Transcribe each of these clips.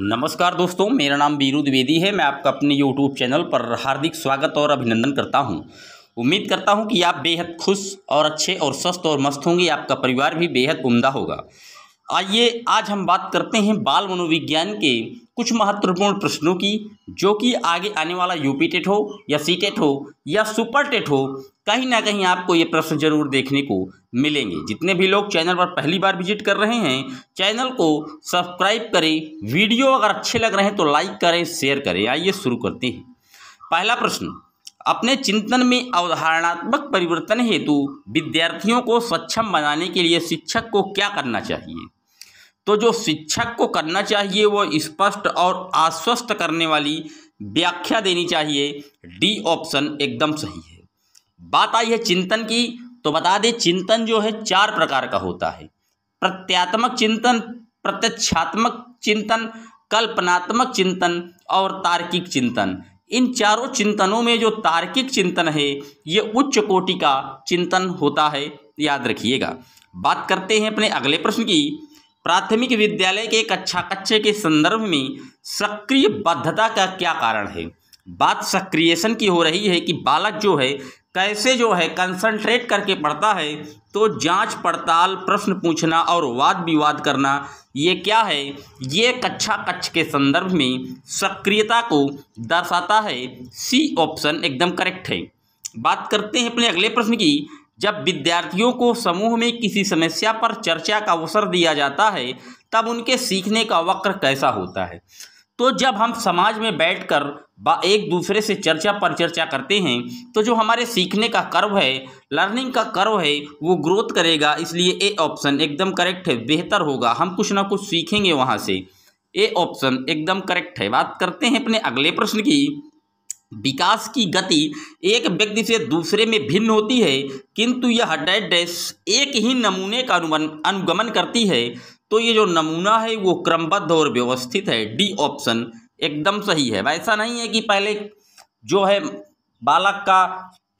नमस्कार दोस्तों मेरा नाम वीरू द्विवेदी है मैं आपका अपने यूट्यूब चैनल पर हार्दिक स्वागत और अभिनंदन करता हूं उम्मीद करता हूं कि आप बेहद खुश और अच्छे और स्वस्थ और मस्त होंगे आपका परिवार भी बेहद उम्दा होगा आइए आज हम बात करते हैं बाल मनोविज्ञान के कुछ महत्वपूर्ण प्रश्नों की जो कि आगे आने वाला यूपी टेट हो या सी टेट हो या सुपर टेट हो कहीं ना कहीं आपको ये प्रश्न जरूर देखने को मिलेंगे जितने भी लोग चैनल पर पहली बार विजिट कर रहे हैं चैनल को सब्सक्राइब करें वीडियो अगर अच्छे लग रहे हैं तो लाइक करें शेयर करें आइए शुरू करते हैं पहला प्रश्न अपने चिंतन में अवधारणात्मक परिवर्तन हेतु विद्यार्थियों को सक्षम बनाने के लिए शिक्षक को क्या करना चाहिए तो जो शिक्षक को करना चाहिए वो स्पष्ट और आश्वस्त करने वाली व्याख्या देनी चाहिए डी ऑप्शन एकदम सही है बात आई है चिंतन की तो बता दें चिंतन जो है चार प्रकार का होता है प्रत्यात्मक चिंतन प्रत्यक्षात्मक चिंतन कल्पनात्मक चिंतन और तार्किक चिंतन इन चारों चिंतनों में जो तार्किक चिंतन है ये उच्च कोटि का चिंतन होता है याद रखिएगा बात करते हैं अपने अगले प्रश्न की प्राथमिक विद्यालय के कक्षा कच्चे के संदर्भ में सक्रिय बद्धता का क्या कारण है बात सक्रिएशन की हो रही है कि बालक जो है कैसे जो है कंसंट्रेट करके पढ़ता है तो जांच पड़ताल प्रश्न पूछना और वाद विवाद करना ये क्या है ये कक्षा कक्ष के संदर्भ में सक्रियता को दर्शाता है सी ऑप्शन एकदम करेक्ट है बात करते हैं अपने अगले प्रश्न की जब विद्यार्थियों को समूह में किसी समस्या पर चर्चा का अवसर दिया जाता है तब उनके सीखने का वक्र कैसा होता है तो जब हम समाज में बैठकर एक दूसरे से चर्चा पर चर्चा करते हैं तो जो हमारे सीखने का कर्व है लर्निंग का कर्व है वो ग्रोथ करेगा इसलिए ए ऑप्शन एकदम करेक्ट है बेहतर होगा हम कुछ ना कुछ सीखेंगे वहाँ से ए ऑप्शन एकदम करेक्ट है बात करते हैं अपने अगले प्रश्न की विकास की गति एक व्यक्ति से दूसरे में भिन्न होती है किंतु यह डेट एक ही नमूने का अनुगमन अनुगमन करती है तो ये जो नमूना है वो क्रमबद्ध और व्यवस्थित है डी ऑप्शन एकदम सही है ऐसा नहीं है कि पहले जो है बालक का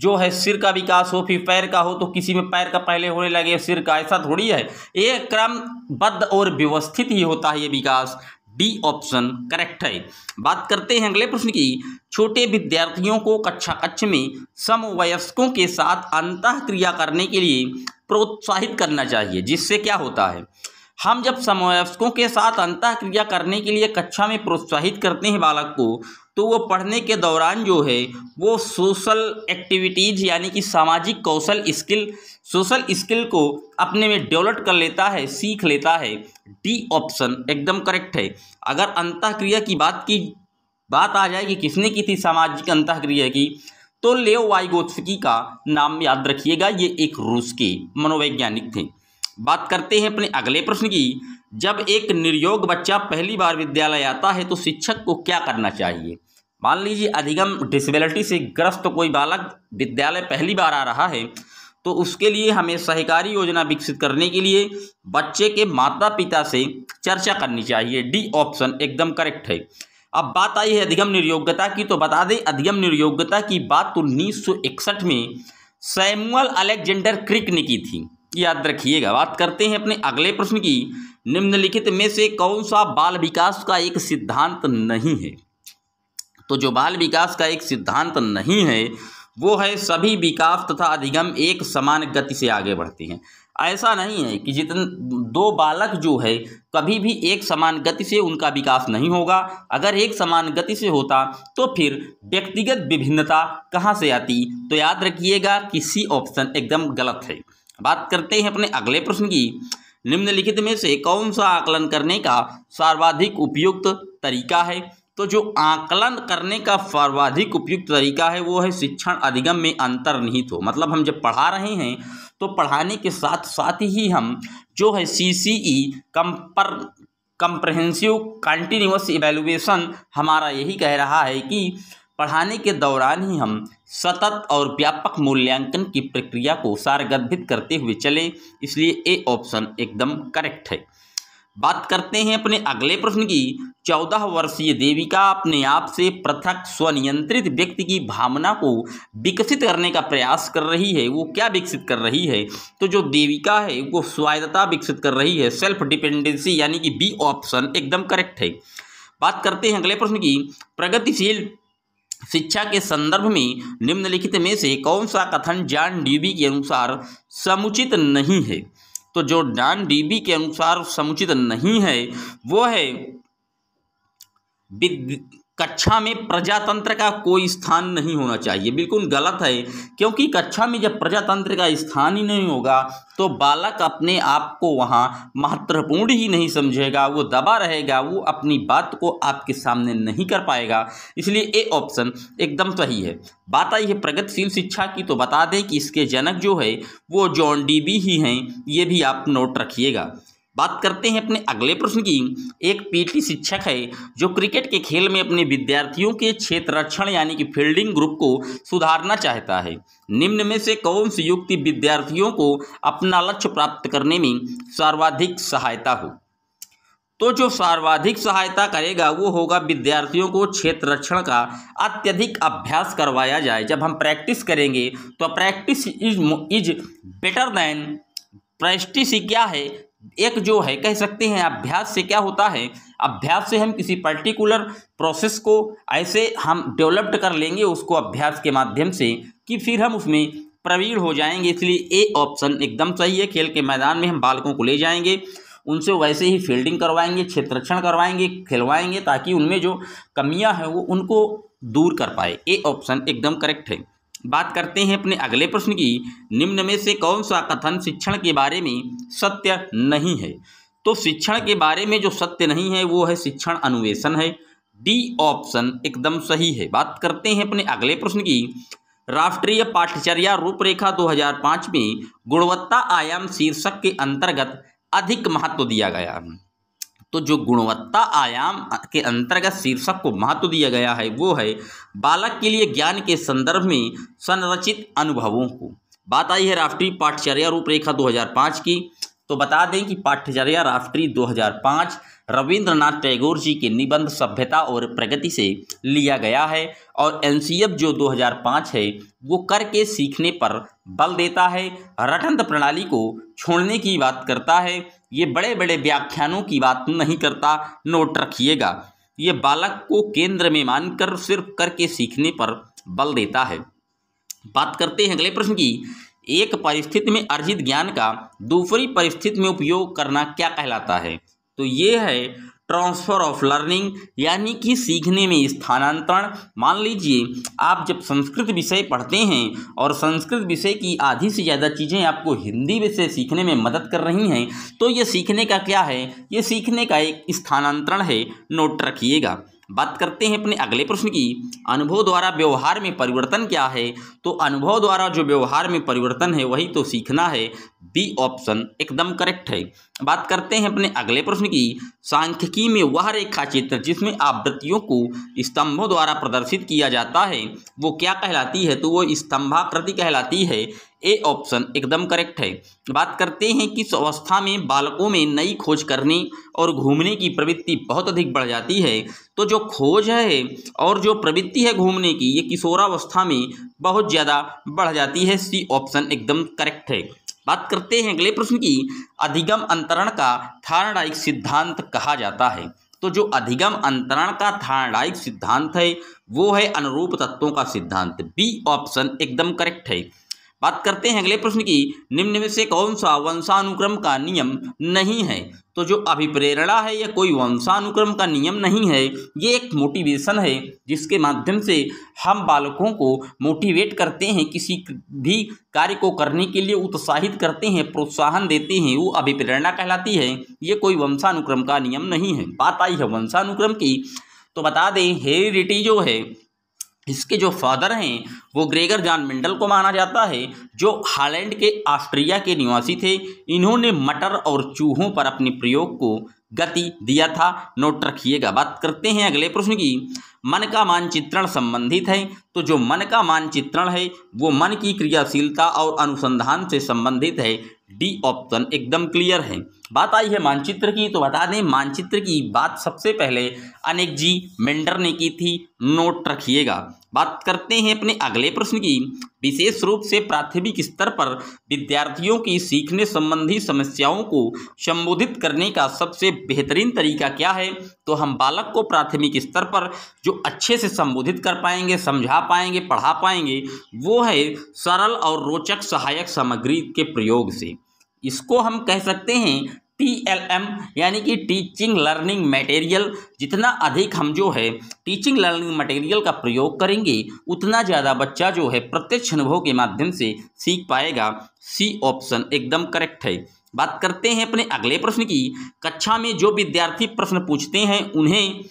जो है सिर का विकास हो फिर पैर का हो तो किसी में पैर का पहले होने लगे सिर का ऐसा थोड़ी है ये क्रमबद्ध और व्यवस्थित ही होता है ये विकास डी ऑप्शन करेक्ट है बात करते हैं अगले प्रश्न की छोटे विद्यार्थियों को कक्षा कक्ष में समवयस्कों के साथ अंत क्रिया करने के लिए प्रोत्साहित करना चाहिए जिससे क्या होता है हम जब समवयस्कों के साथ अंतः क्रिया करने के लिए कक्षा में प्रोत्साहित करते हैं बालक को तो वो पढ़ने के दौरान जो है वो सोशल एक्टिविटीज़ यानी कि सामाजिक कौशल स्किल सोशल स्किल को अपने में डेवलप कर लेता है सीख लेता है डी ऑप्शन एकदम करेक्ट है अगर अंतःक्रिया की बात की बात आ जाए कि किसने की थी सामाजिक अंतःक्रिया की तो लेव वाइगोत्सकी का नाम याद रखिएगा ये एक रूस के मनोवैज्ञानिक थे बात करते हैं अपने अगले प्रश्न की जब एक निर्योग बच्चा पहली बार विद्यालय आता है तो शिक्षक को क्या करना चाहिए मान लीजिए अधिगम डिसेबिलिटी से ग्रस्त कोई बालक विद्यालय पहली बार आ रहा है तो उसके लिए हमें सहकारी योजना विकसित करने के लिए बच्चे के माता पिता से चर्चा करनी चाहिए डी ऑप्शन एकदम करेक्ट है अब बात आई है अधिगम निर्योग्यता की तो बता दें अधिगम निर्योग्यता की बात तो उन्नीस में सैमुअल अलेक्जेंडर क्रिक ने की थी याद रखिएगा बात करते हैं अपने अगले प्रश्न की निम्नलिखित में से कौन सा बाल विकास का एक सिद्धांत नहीं है तो जो बाल विकास का एक सिद्धांत नहीं है वो है सभी विकास तथा अधिगम एक समान गति से आगे बढ़ते हैं ऐसा नहीं है कि जितने दो बालक जो है कभी भी एक समान गति से उनका विकास नहीं होगा अगर एक समान गति से होता तो फिर व्यक्तिगत विभिन्नता कहाँ से आती तो याद रखिएगा कि सी ऑप्शन एकदम गलत है बात करते हैं अपने अगले प्रश्न की निम्नलिखित में से कौन सा आकलन करने का सर्वाधिक उपयुक्त तरीका है तो जो आकलन करने का सर्वाधिक उपयुक्त तरीका है वो है शिक्षण अधिगम में अंतर्निहित हो मतलब हम जब पढ़ा रहे हैं तो पढ़ाने के साथ साथ ही हम जो है सी सी ई कंपर कंप्रहेंसिव कंटिन्यूस इवेलुएशन हमारा यही कह रहा है कि पढ़ाने के दौरान ही हम सतत और व्यापक मूल्यांकन की प्रक्रिया को सारगर्भित करते हुए चले इसलिए ए ऑप्शन एकदम करेक्ट है बात करते हैं अपने अगले प्रश्न की चौदह वर्षीय देविका अपने आप से पृथक स्वनियंत्रित व्यक्ति की भावना को विकसित करने का प्रयास कर रही है वो क्या विकसित कर रही है तो जो देविका है वो स्वायत्तता विकसित कर रही है सेल्फ डिपेंडेंसी यानी कि बी ऑप्शन एकदम करेक्ट है बात करते हैं अगले प्रश्न की प्रगतिशील शिक्षा के संदर्भ में निम्नलिखित में से कौन सा कथन जॉन डीबी के अनुसार समुचित नहीं है तो जो डॉन डीबी के अनुसार समुचित नहीं है वो है कक्षा में प्रजातंत्र का कोई स्थान नहीं होना चाहिए बिल्कुल गलत है क्योंकि कक्षा में जब प्रजातंत्र का स्थान ही नहीं होगा तो बालक अपने आप को वहाँ महत्वपूर्ण ही नहीं समझेगा वो दबा रहेगा वो अपनी बात को आपके सामने नहीं कर पाएगा इसलिए ए ऑप्शन एकदम सही है बात आई है प्रगतिशील शिक्षा की तो बता दें कि इसके जनक जो है वो जॉन डी बी ही हैं ये भी आप नोट रखिएगा बात करते हैं अपने अगले प्रश्न की एक पीटी शिक्षक है जो क्रिकेट के खेल में अपने विद्यार्थियों के क्षेत्र रक्षण यानी कि फील्डिंग ग्रुप को सुधारना चाहता है निम्न में से कौन सी युक्ति विद्यार्थियों को अपना लक्ष्य प्राप्त करने में सर्वाधिक सहायता हो तो जो सर्वाधिक सहायता करेगा वो होगा विद्यार्थियों को क्षेत्र रक्षण का अत्यधिक अभ्यास करवाया जाए जब हम प्रैक्टिस करेंगे तो practice is is better than practice क्या है एक जो है कह सकते हैं अभ्यास से क्या होता है अभ्यास से हम किसी पर्टिकुलर प्रोसेस को ऐसे हम डेवलप्ड कर लेंगे उसको अभ्यास के माध्यम से कि फिर हम उसमें प्रवीण हो जाएंगे इसलिए ए ऑप्शन एकदम सही है खेल के मैदान में हम बालकों को ले जाएंगे उनसे वैसे ही फील्डिंग करवाएंगे क्षेत्रक्षण करवाएंगे खिलवाएंगे ताकि उनमें जो कमियां हैं वो उनको दूर कर पाए ए ऑप्शन एकदम करेक्ट है बात करते हैं अपने अगले प्रश्न की निम्न में से कौन सा कथन शिक्षण के बारे में सत्य नहीं है तो शिक्षण के बारे में जो सत्य नहीं है वो है शिक्षण अनुवेशन है डी ऑप्शन एकदम सही है बात करते हैं अपने अगले प्रश्न की राष्ट्रीय पाठ्यचर्या रूपरेखा 2005 में गुणवत्ता आयाम शीर्षक के अंतर्गत अधिक महत्व दिया गया तो जो गुणवत्ता आयाम के अंतर्गत शीर्षक को महत्व दिया गया है वो है बालक के लिए ज्ञान के संदर्भ में संरचित अनुभवों को बात आई है राष्ट्रीय पाठ्यचर्या रूपरेखा 2005 की तो बता दें कि पाठ्यचर्या राष्ट्रीय 2005 रविंद्रनाथ टैगोर जी के निबंध सभ्यता और प्रगति से लिया गया है और एन जो 2005 है वो करके सीखने पर बल देता है रटंत प्रणाली को छोड़ने की बात करता है ये बड़े बड़े व्याख्यानों की बात नहीं करता नोट रखिएगा ये बालक को केंद्र में मानकर सिर्फ करके सीखने पर बल देता है बात करते हैं अगले प्रश्न की एक परिस्थिति में अर्जित ज्ञान का दूसरी परिस्थिति में उपयोग करना क्या कहलाता है तो ये है ट्रांसफ़र ऑफ लर्निंग यानी कि सीखने में स्थानांतरण मान लीजिए आप जब संस्कृत विषय पढ़ते हैं और संस्कृत विषय की आधी से ज़्यादा चीज़ें आपको हिंदी विषय सीखने में मदद कर रही हैं तो ये सीखने का क्या है ये सीखने का एक स्थानांतरण है नोट रखिएगा बात करते हैं अपने अगले प्रश्न की अनुभव द्वारा व्यवहार में परिवर्तन क्या है तो अनुभव द्वारा जो व्यवहार में परिवर्तन है वही तो सीखना है बी ऑप्शन एकदम करेक्ट है बात करते हैं अपने अगले प्रश्न की सांख्यिकी में वह रेखा चित्र जिसमें आवृत्तियों को स्तंभों द्वारा प्रदर्शित किया जाता है वो क्या कहलाती है तो वो स्तंभाकृति कहलाती है ए ऑप्शन एकदम करेक्ट है बात करते हैं किस अवस्था में बालकों में नई खोज करने और घूमने की प्रवृत्ति बहुत अधिक बढ़ जाती है तो जो खोज है और जो प्रवृत्ति है घूमने की ये किशोरावस्था में बहुत ज़्यादा बढ़ जाती है सी ऑप्शन एकदम करेक्ट है बात करते हैं अगले प्रश्न की अधिगम अंतरण का थारणायिक सिद्धांत कहा जाता है तो जो अधिगम अंतरण का थारणायिक सिद्धांत है वो है अनुरूप तत्वों का सिद्धांत बी ऑप्शन एकदम करेक्ट है बात करते हैं अगले प्रश्न की निम्न में से कौन सा वंशानुक्रम का नियम नहीं है तो जो अभिप्रेरणा है यह कोई वंशानुक्रम का नियम नहीं है ये एक मोटिवेशन है जिसके माध्यम से हम बालकों को मोटिवेट करते हैं किसी भी कार्य को करने के लिए उत्साहित करते हैं प्रोत्साहन देते हैं वो अभिप्रेरणा कहलाती है ये कोई वंशानुक्रम का नियम नहीं है बात आई है वंशानुक्रम की तो बता दें हेरिडिटी जो है इसके जो फादर हैं वो ग्रेगर जॉन मिंडल को माना जाता है जो हालैंड के ऑस्ट्रिया के निवासी थे इन्होंने मटर और चूहों पर अपने प्रयोग को गति दिया था नोट रखिएगा बात करते हैं अगले प्रश्न की मन का मानचित्रण संबंधित है तो जो मन का मानचित्रण है वो मन की क्रियाशीलता और अनुसंधान से संबंधित है डी ऑप्शन एकदम क्लियर है बात आई है मानचित्र की तो बता दें मानचित्र की बात सबसे पहले अनेक जी मेंडर ने की थी नोट रखिएगा बात करते हैं अपने अगले प्रश्न की विशेष रूप से प्राथमिक स्तर पर विद्यार्थियों की सीखने संबंधी समस्याओं को संबोधित करने का सबसे बेहतरीन तरीका क्या है तो हम बालक को प्राथमिक स्तर पर जो अच्छे से संबोधित कर पाएंगे समझा पाएंगे पढ़ा पाएंगे वो है सरल और रोचक सहायक सामग्री के प्रयोग से इसको हम कह सकते हैं टी एल एम यानी कि टीचिंग लर्निंग मटेरियल जितना अधिक हम जो है टीचिंग लर्निंग मटेरियल का प्रयोग करेंगे उतना ज़्यादा बच्चा जो है प्रत्यक्ष अनुभव के माध्यम से सीख पाएगा सी ऑप्शन एकदम करेक्ट है बात करते हैं अपने अगले प्रश्न की कक्षा में जो विद्यार्थी प्रश्न पूछते हैं उन्हें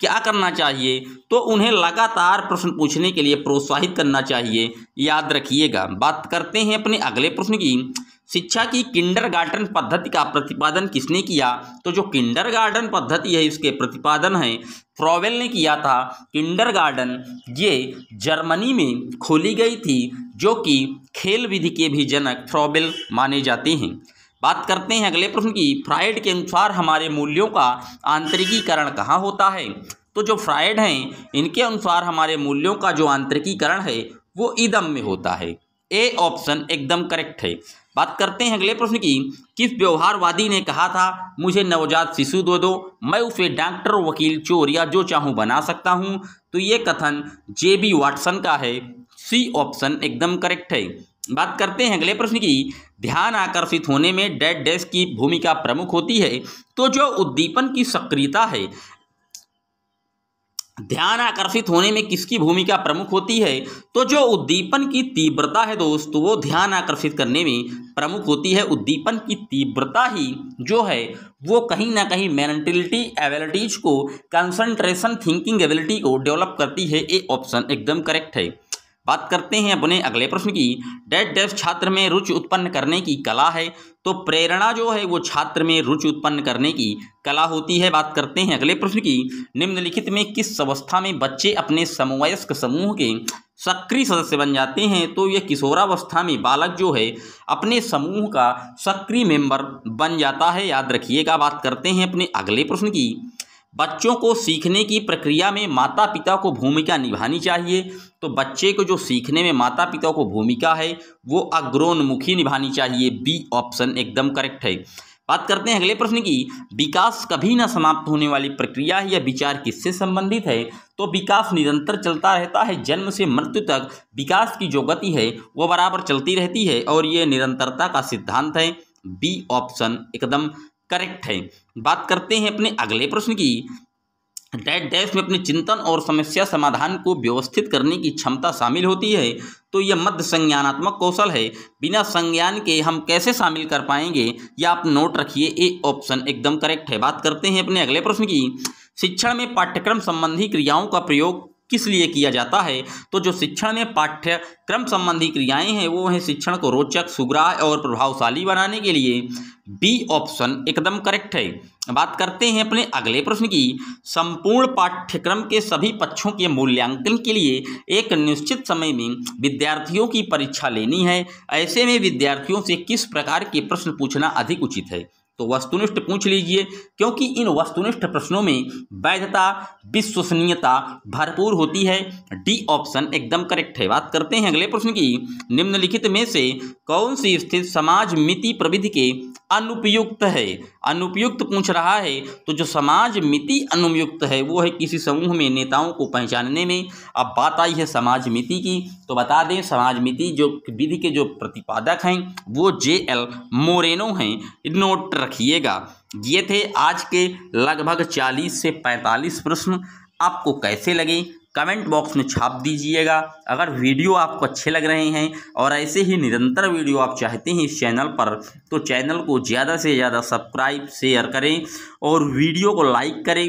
क्या करना चाहिए तो उन्हें लगातार प्रश्न पूछने के लिए प्रोत्साहित करना चाहिए याद रखिएगा बात करते हैं अपने अगले प्रश्न की शिक्षा की किंडरगार्टन पद्धति का प्रतिपादन किसने किया तो जो किंडरगार्टन पद्धति है इसके प्रतिपादन है फ्रॉवेल ने किया था किंडरगार्टन ये जर्मनी में खोली गई थी जो कि खेल विधि के भी जनक फ्रॉवेल माने जाते हैं बात करते हैं अगले प्रश्न की फ्राइड के अनुसार हमारे मूल्यों का आंतरिकीकरण कहाँ होता है तो जो फ्राइड हैं इनके अनुसार हमारे मूल्यों का जो आंतरिकीकरण है वो ईदम में होता है ए ऑप्शन एकदम करेक्ट है बात करते हैं अगले प्रश्न की किस व्यवहारवादी ने कहा था मुझे नवजात शिशु दो दो मैं उसे डॉक्टर वकील चोर या जो चाहू बना सकता हूँ तो ये कथन जे बी वाटसन का है सी ऑप्शन एकदम करेक्ट है बात करते हैं अगले प्रश्न की ध्यान आकर्षित होने में डेड डेस्क की भूमिका प्रमुख होती है तो जो उद्दीपन की सक्रियता है ध्यान आकर्षित होने में किसकी भूमिका प्रमुख होती है तो जो उद्दीपन की तीव्रता है दोस्त वो ध्यान आकर्षित करने में प्रमुख होती है उद्दीपन की तीव्रता ही जो है वो कहीं ना कहीं मैंटिलिटी एबिलिटीज को कंसंट्रेशन थिंकिंग एबिलिटी को डेवलप करती है ये ऑप्शन एकदम करेक्ट है बात करते हैं अपने अगले प्रश्न की डेट डेफ छात्र में रुचि उत्पन्न करने की कला है तो प्रेरणा जो है वो छात्र में रुचि उत्पन्न करने की कला होती है बात करते हैं अगले प्रश्न की निम्नलिखित में किस अवस्था में बच्चे अपने समवयस्क समूह के सक्रिय सदस्य बन जाते हैं तो यह किशोरावस्था में बालक जो है अपने समूह का सक्रिय मेंबर बन जाता है याद रखिएगा बात करते हैं अपने अगले प्रश्न की बच्चों को सीखने की प्रक्रिया में माता पिता को भूमिका निभानी चाहिए तो बच्चे को जो सीखने में माता पिता को भूमिका है वो अग्रोन्मुखी निभानी चाहिए बी ऑप्शन एकदम करेक्ट है बात करते हैं अगले प्रश्न की विकास कभी ना समाप्त होने वाली प्रक्रिया है या विचार किससे संबंधित है तो विकास निरंतर चलता रहता है जन्म से मृत्यु तक विकास की जो गति है वो बराबर चलती रहती है और ये निरंतरता का सिद्धांत है बी ऑप्शन एकदम करेक्ट है बात करते हैं अपने अगले प्रश्न की डैट डैश में अपने चिंतन और समस्या समाधान को व्यवस्थित करने की क्षमता शामिल होती है तो यह मध्य संज्ञानात्मक कौशल है बिना संज्ञान के हम कैसे शामिल कर पाएंगे या आप नोट रखिए ए ऑप्शन एकदम करेक्ट है बात करते हैं अपने अगले प्रश्न की शिक्षण में पाठ्यक्रम संबंधी क्रियाओं का प्रयोग किस लिए किया जाता है तो जो शिक्षण में पाठ्यक्रम संबंधी क्रियाएं हैं वो हैं शिक्षण को रोचक सुग्राह और प्रभावशाली बनाने के लिए बी ऑप्शन एकदम करेक्ट है बात करते हैं अपने अगले प्रश्न की संपूर्ण पाठ्यक्रम के सभी पक्षों के मूल्यांकन के लिए एक निश्चित समय में विद्यार्थियों की परीक्षा लेनी है ऐसे में विद्यार्थियों से किस प्रकार के प्रश्न पूछना अधिक उचित है तो वस्तुनिष्ठ पूछ लीजिए क्योंकि इन वस्तुनिष्ठ प्रश्नों में वैधता विश्वसनीयता भरपूर होती है डी ऑप्शन एकदम करेक्ट है बात करते हैं अगले प्रश्न की निम्नलिखित में से कौन सी स्थित समाज मिति प्रविधि के अनुपयुक्त है अनुपयुक्त पूछ रहा है तो जो समाज मिति अनुपयुक्त है वो है किसी समूह में नेताओं को पहचानने में अब बात आई है समाज मिति की तो बता दें समाज मिति जो विधि के जो प्रतिपादक हैं वो जे एल मोरेनो हैं नोट रखिएगा ये थे आज के लगभग 40 से 45 प्रश्न आपको कैसे लगे कमेंट बॉक्स में छाप दीजिएगा अगर वीडियो आपको अच्छे लग रहे हैं और ऐसे ही निरंतर वीडियो आप चाहते हैं इस चैनल पर तो चैनल को ज़्यादा से ज़्यादा सब्सक्राइब शेयर करें और वीडियो को लाइक करें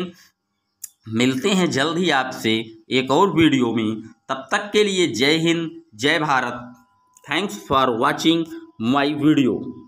मिलते हैं जल्द ही आपसे एक और वीडियो में तब तक के लिए जय हिंद जय Bharat thanks for watching my video